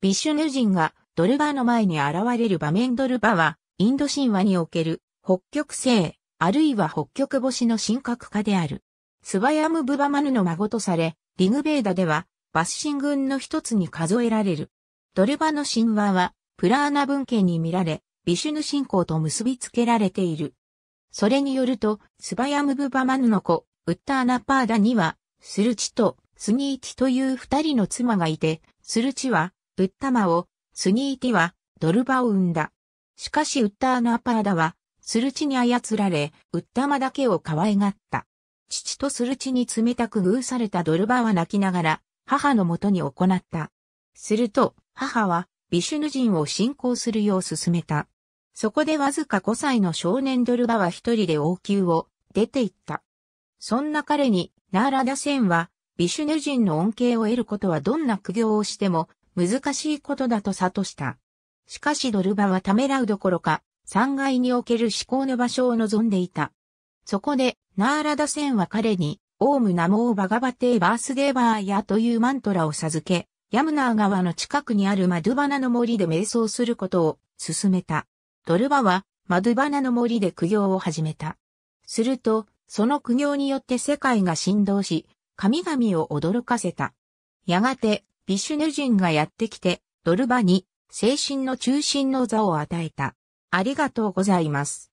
ビシュヌ人がドルバの前に現れる場面ドルバは、インド神話における北極星、あるいは北極星の神格化である。スバヤム・ブバマヌの孫とされ、リグベーダでは、バッシン軍の一つに数えられる。ドルバの神話は、プラーナ文献に見られ、ビシュヌ信仰と結びつけられている。それによると、スバヤム・ブバマヌの子、ウッターナパーダには、スルチとスニーチという二人の妻がいて、スルチはウッタマを、スニーティは、ドルバを生んだ。しかしウッターナパーダは、スルチに操られ、ウッタマだけを可愛がった。父とスルチに冷たく封されたドルバは泣きながら、母のもとに行った。すると、母は、ビシュヌ人を信仰するよう勧めた。そこでわずか5歳の少年ドルバは一人で王宮を出て行った。そんな彼に、ナーラダセンは、ビシュヌ人の恩恵を得ることはどんな苦行をしても難しいことだと悟した。しかしドルバはためらうどころか、3階における思考の場所を望んでいた。そこで、ナーラダセンは彼に、オームナモーバガバテーバースデーバーヤというマントラを授け、ヤムナー川の近くにあるマドゥバナの森で瞑想することを勧めた。ドルバは、マドゥバナの森で苦行を始めた。すると、その苦行によって世界が振動し、神々を驚かせた。やがて、ビシュヌ人がやってきて、ドルバに、精神の中心の座を与えた。ありがとうございます。